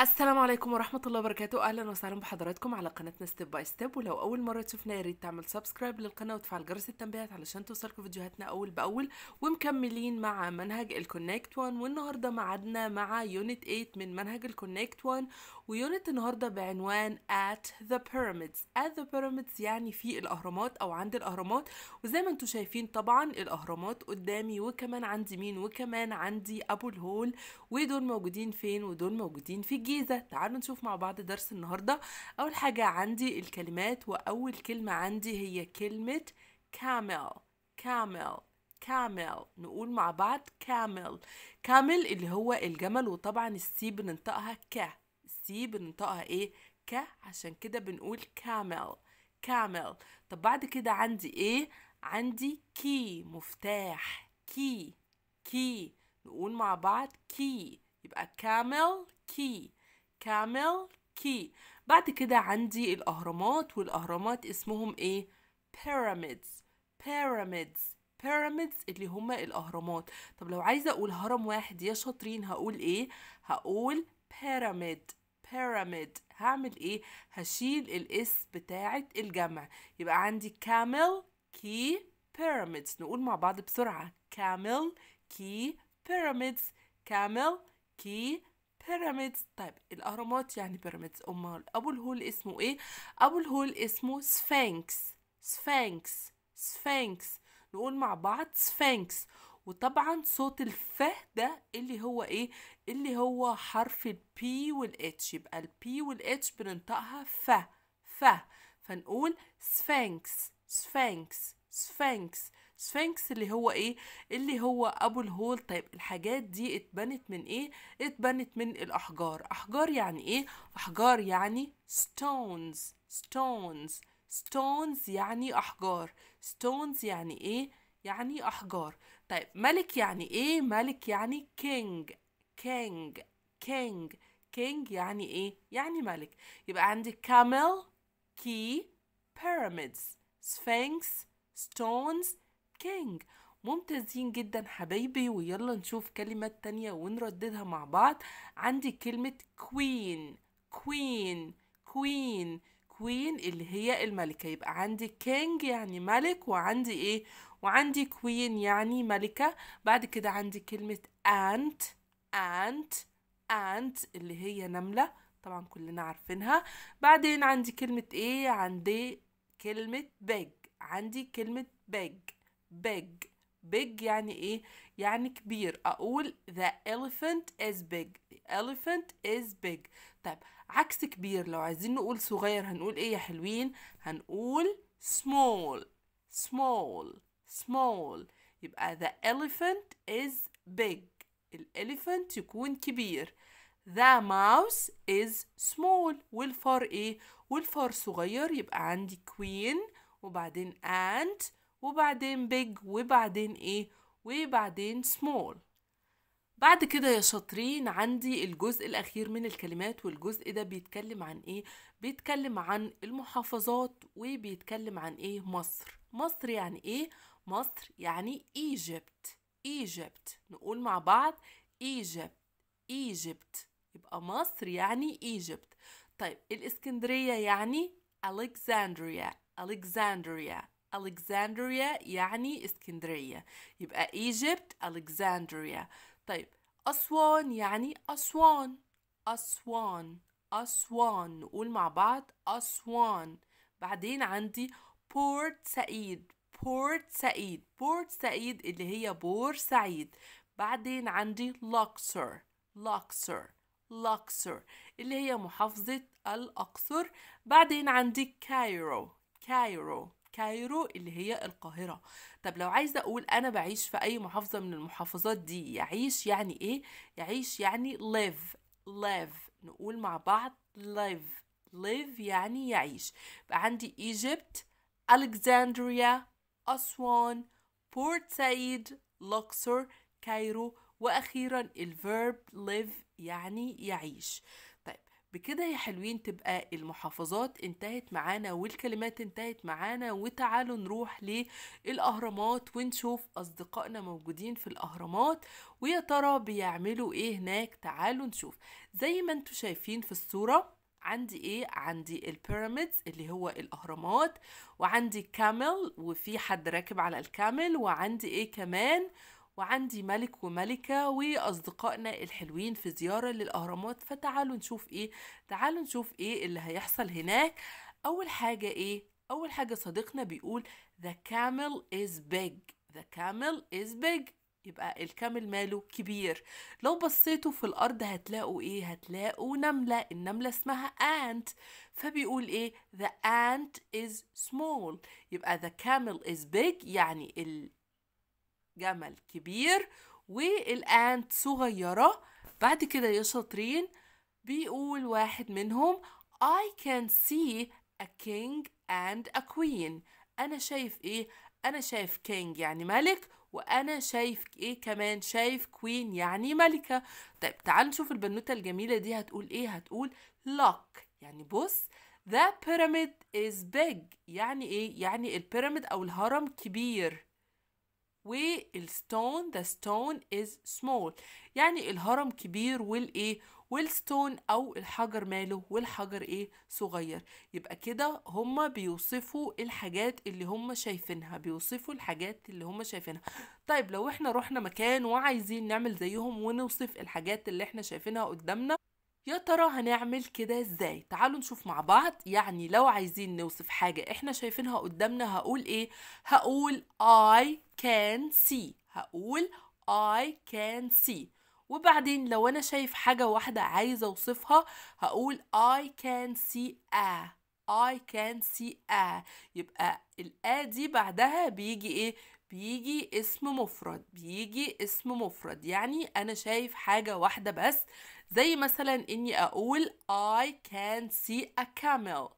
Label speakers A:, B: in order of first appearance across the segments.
A: السلام عليكم ورحمة الله وبركاته أهلا وسهلا بحضراتكم على قناتنا ستيب باي ستيب ولو أول مرة تشوفنا يا ريت تعمل سبسكرايب للقناة وتفعل جرس التنبيهات علشان توصلك فيديوهاتنا أول بأول ومكملين مع منهج الكونكت 1 والنهاردة معادنا مع يونت 8 من منهج الكونكت 1 ويونت النهاردة بعنوان at the pyramids at the pyramids يعني في الأهرامات أو عند الأهرامات وزي ما انتم شايفين طبعا الأهرامات قدامي وكمان عندي مين وكمان عندي أبو الهول ودول موجودين فين ودول موجودين في الجيزة الجيزة تعالوا نشوف مع بعض درس النهاردة أول حاجة عندي الكلمات وأول كلمة عندي هي كلمة كامل كامل كامل نقول مع بعض كامل كامل اللي هو الجمل وطبعا السي بننطقها ك السي بننطقها ايه ك عشان كده بنقول كامل كامل طب بعد كده عندي ايه عندي كي مفتاح كي كي نقول مع بعض كي يبقى كامل كي كامل كي بعد كده عندي الأهرامات والأهرامات اسمهم إيه؟ pyramids pyramids pyramids اللي هما الأهرامات طب لو عايزة أقول هرم واحد يا شاطرين هقول إيه؟ هقول pyramid pyramid هعمل إيه؟ هشيل الإس بتاعة الجمع يبقى عندي كامل كي pyramids نقول مع بعض بسرعة كامل كي pyramids كامل كي بيراميدز طيب الاهرامات يعني بيراميدز امال ابو الهول اسمه ايه ابو الهول اسمه سفنكس سفنكس سفنكس نقول مع بعض سفنكس وطبعا صوت الف ده اللي هو ايه اللي هو حرف البي والاتش يبقى البي والاتش بننطقها ف ف فنقول سفنكس سفنكس سفنكس سفنكس اللي هو ايه اللي هو ابو الهول طيب الحاجات دي اتبنت من ايه اتبنت من الاحجار احجار يعني ايه احجار يعني stones stones stones يعني احجار stones يعني ايه يعني احجار طيب ملك يعني ايه ملك يعني كينج كينج كينج كينج يعني ايه يعني ملك يبقى عندي كامل كي بيراميدز سفنكس stones كينج ممتازين جدا حبايبي ويلا نشوف كلمة تانية ونرددها مع بعض عندي كلمة كوين كوين كوين كوين اللي هي الملكة يبقى عندي كينج يعني ملك وعندي ايه وعندي كوين يعني ملكة بعد كده عندي كلمة أنت أنت أنت اللي هي نملة طبعا كلنا عارفينها بعدين عندي كلمة ايه عندي كلمة بيج عندي كلمة بيج big big يعني ايه يعني كبير اقول the elephant is big the elephant is big طيب عكس كبير لو عايزين نقول صغير هنقول ايه يا حلوين هنقول small small small يبقى the elephant is big الاليفنت يكون كبير the mouse is small والفار ايه والفار صغير يبقى عندي queen وبعدين ant وبعدين big وبعدين ايه وبعدين small بعد كده يا شاطرين عندي الجزء الأخير من الكلمات والجزء ده بيتكلم عن إيه؟ بيتكلم عن المحافظات وبيتكلم عن إيه مصر مصر يعني إيه؟ مصر يعني إيجيبت إيجيبت نقول مع بعض إيجيبت إيجيبت يبقى مصر يعني إيجيبت طيب الإسكندرية يعني ألكساندريا ألكساندريا Alexandria يعني اسكندرية يبقى Egypt Alexandria طيب أسوان يعني أسوان أسوان أسوان نقول مع بعض أسوان بعدين عندي بورت سعيد بورت سعيد بورت سعيد اللي هي بور سعيد بعدين عندي لوكسر لوكسر لوكسر اللي هي محافظة الأقصر بعدين عندي كايرو كايرو كايرو اللي هي القاهرة طب لو عايزة أقول أنا بعيش في أي محافظة من المحافظات دي يعيش يعني إيه؟ يعيش يعني live live نقول مع بعض live live يعني يعيش يبقى عندي إيجيبت ألكسندريا أسوان بورت سعيد لوكسور كايرو وأخيرا الفيرب live يعني يعيش بكده يا حلوين تبقى المحافظات انتهت معانا والكلمات انتهت معانا وتعالوا نروح للأهرامات ونشوف أصدقائنا موجودين في الأهرامات ويا ترى بيعملوا ايه هناك تعالوا نشوف زي ما انتوا شايفين في الصورة عندي ايه عندي البيراميدز اللي هو الاهرامات وعندي كامل وفي حد راكب على الكامل وعندي ايه كمان وعندي ملك وملكة وأصدقائنا الحلوين في زيارة للأهرامات فتعالوا نشوف إيه تعالوا نشوف إيه اللي هيحصل هناك أول حاجة إيه أول حاجة صديقنا بيقول the camel is big the camel is big يبقى الكامل ماله كبير لو بصيتوا في الأرض هتلاقوا إيه هتلاقوا نملة النملة اسمها ant فبيقول إيه the ant is small يبقى the camel is big يعني ال جمل كبير والآنت صغيرة بعد كده يا شاطرين بيقول واحد منهم I can see a king and a queen أنا شايف إيه؟ أنا شايف king يعني ملك وأنا شايف إيه كمان شايف queen يعني ملكة طيب تعال نشوف البنوتة الجميلة دي هتقول إيه؟ هتقول look يعني بص The pyramid is big يعني إيه؟ يعني البيراميد أو الهرم كبير والستون the stone is small يعني الهرم كبير والايه والستون او الحجر ماله والحجر ايه صغير يبقى كده هما بيوصفوا الحاجات اللي هما شايفينها بيوصفوا الحاجات اللي هما شايفينها طيب لو احنا رحنا مكان وعايزين نعمل زيهم ونوصف الحاجات اللي احنا شايفينها قدامنا يا ترى هنعمل كده ازاي تعالوا نشوف مع بعض يعني لو عايزين نوصف حاجة احنا شايفينها قدامنا هقول ايه هقول I can see هقول I can see وبعدين لو انا شايف حاجة واحدة عايزة اوصفها هقول I can see a I can see a يبقى الآ دي بعدها بيجي ايه بيجي اسم مفرد بيجي اسم مفرد يعني انا شايف حاجة واحدة بس زي مثلا إني أقول I can see a camel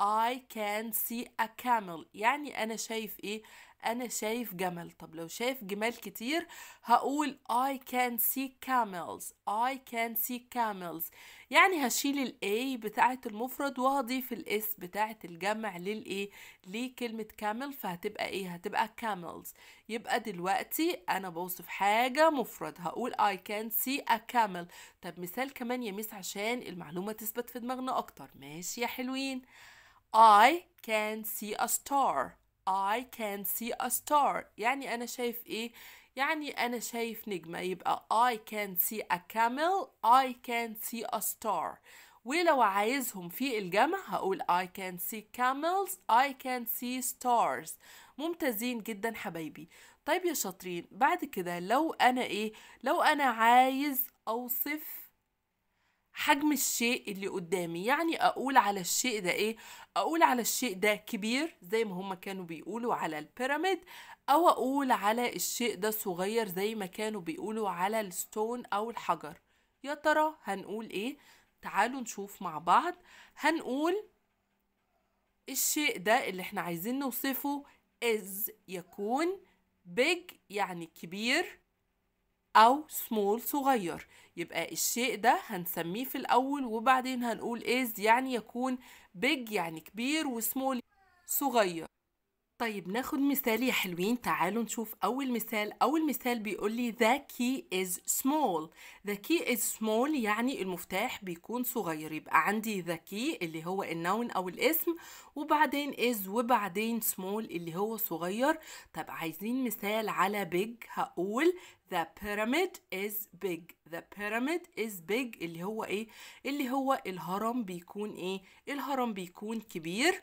A: I can see a camel يعني أنا شايف إيه؟ أنا شايف جمل طب لو شايف جمال كتير هقول I can see camels I can see camels يعني هشيل الاي بتاعة المفرد وهضيف الاس بتاعة الجمع للايه لكلمة كامل فهتبقى ايه هتبقى كاملز يبقى دلوقتي انا بوصف حاجة مفرد هقول I can see a camel طب مثال كمان يا ميس عشان المعلومة تثبت في دماغنا اكتر ماشي يا حلوين I can see a star I can see a star يعني انا شايف ايه يعني أنا شايف نجمة يبقى I can see a camel I can see a star ولو عايزهم في الجمع هقول I can see camels I can see stars ممتازين جدا حبايبي طيب يا شاطرين بعد كده لو أنا إيه لو أنا عايز أوصف حجم الشيء اللي قدامي يعني اقول على الشيء ده ايه اقول على الشيء ده كبير زي ما هما كانوا بيقولوا على البيراميد او اقول على الشيء ده صغير زي ما كانوا بيقولوا على الستون او الحجر يا ترى هنقول ايه تعالوا نشوف مع بعض هنقول الشيء ده اللي احنا عايزين نوصفه is يكون big يعني كبير أو small صغير يبقى الشيء ده هنسميه في الأول وبعدين هنقول is يعني يكون big يعني كبير وسمول صغير طيب ناخد مثال يا حلوين تعالوا نشوف أول مثال أول مثال بيقول لي the key is small the key is small يعني المفتاح بيكون صغير يبقى عندي the key اللي هو النون أو الاسم وبعدين is وبعدين small اللي هو صغير طب عايزين مثال على big هقول the pyramid is big the pyramid is big اللي هو ايه اللي هو الهرم بيكون ايه الهرم بيكون كبير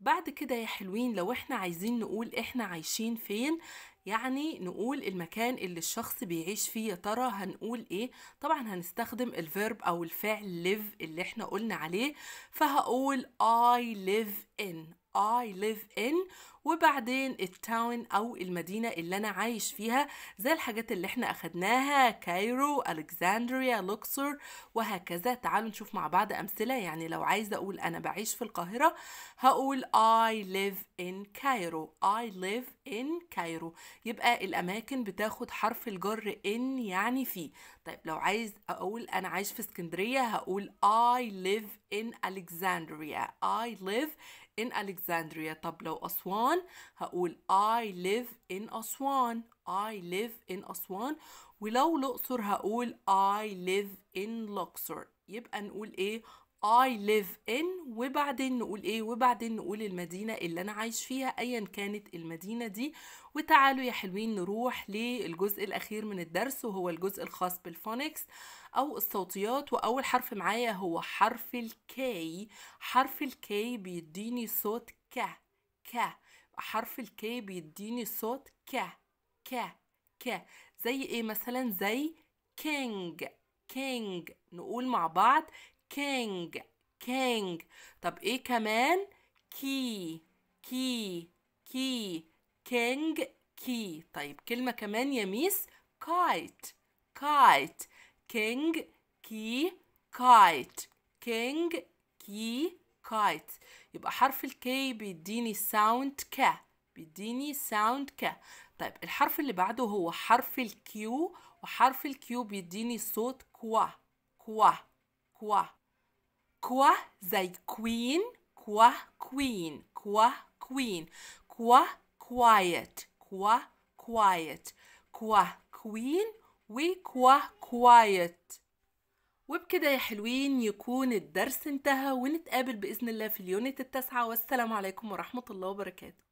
A: بعد كده يا حلوين لو احنا عايزين نقول احنا عايشين فين يعني نقول المكان اللي الشخص بيعيش فيه يا ترى هنقول ايه طبعا هنستخدم الفيرب او الفعل live اللي احنا قلنا عليه فهقول I live in I live in وبعدين التاون أو المدينة اللي أنا عايش فيها زي الحاجات اللي احنا أخدناها كايرو ألكساندريا، لوكسور وهكذا تعالوا نشوف مع بعض أمثلة يعني لو عايزة أقول أنا بعيش في القاهرة هقول I live in Cairo I live in Cairo يبقى الأماكن بتاخد حرف الجر in يعني في طيب لو عايز أقول أنا عايش في اسكندرية هقول I live in Alexandria I live in Alexandria طب لو أسوان هقول I live in أسوان I live in أسوان ولو الأقصر هقول I live in لوكسور يبقى نقول إيه I live in وبعدين نقول إيه وبعدين نقول المدينة اللي أنا عايش فيها أيا كانت المدينة دي وتعالوا يا حلوين نروح للجزء الأخير من الدرس وهو الجزء الخاص بالفونكس أو الصوتيات وأول حرف معايا هو حرف الكي حرف الكي بيديني صوت ك ك حرف الكي بيديني صوت ك ك ك زي ايه مثلا زي كينج كينج نقول مع بعض كينج كينج طب ايه كمان كي كي كي كينج كي طيب كلمة كمان يا ميس كايت كايت كينج كي كايت king key kite يبقى حرف الكي بيديني ساوند ك بيديني ساوند ك طيب الحرف اللي بعده هو حرف الكيو وحرف الكيو بيديني صوت كوا كوا كوا كوا زي كوين كوا كوين كوا كوين كوا كوايت كوا كوايت كوا كوين وكوا كوايت وبكده يا حلوين يكون الدرس انتهى ونتقابل بإذن الله في اليونت التاسعة والسلام عليكم ورحمة الله وبركاته